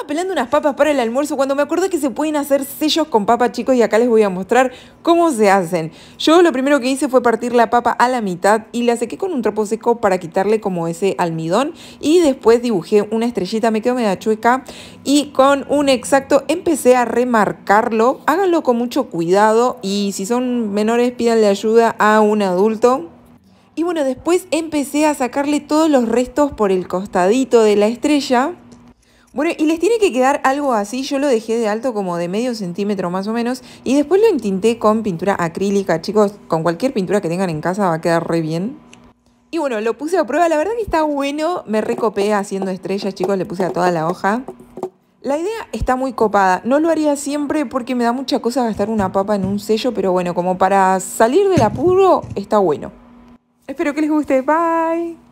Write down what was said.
estaba pelando unas papas para el almuerzo cuando me acordé que se pueden hacer sellos con papa, chicos, y acá les voy a mostrar cómo se hacen. Yo lo primero que hice fue partir la papa a la mitad y la sequé con un trapo seco para quitarle como ese almidón y después dibujé una estrellita, me quedó media chueca y con un exacto empecé a remarcarlo. Háganlo con mucho cuidado y si son menores pídanle ayuda a un adulto. Y bueno, después empecé a sacarle todos los restos por el costadito de la estrella bueno, y les tiene que quedar algo así. Yo lo dejé de alto como de medio centímetro más o menos. Y después lo entinté con pintura acrílica. Chicos, con cualquier pintura que tengan en casa va a quedar re bien. Y bueno, lo puse a prueba. La verdad que está bueno. Me recopé haciendo estrellas, chicos. Le puse a toda la hoja. La idea está muy copada. No lo haría siempre porque me da mucha cosa gastar una papa en un sello. Pero bueno, como para salir del apuro, está bueno. Espero que les guste. Bye.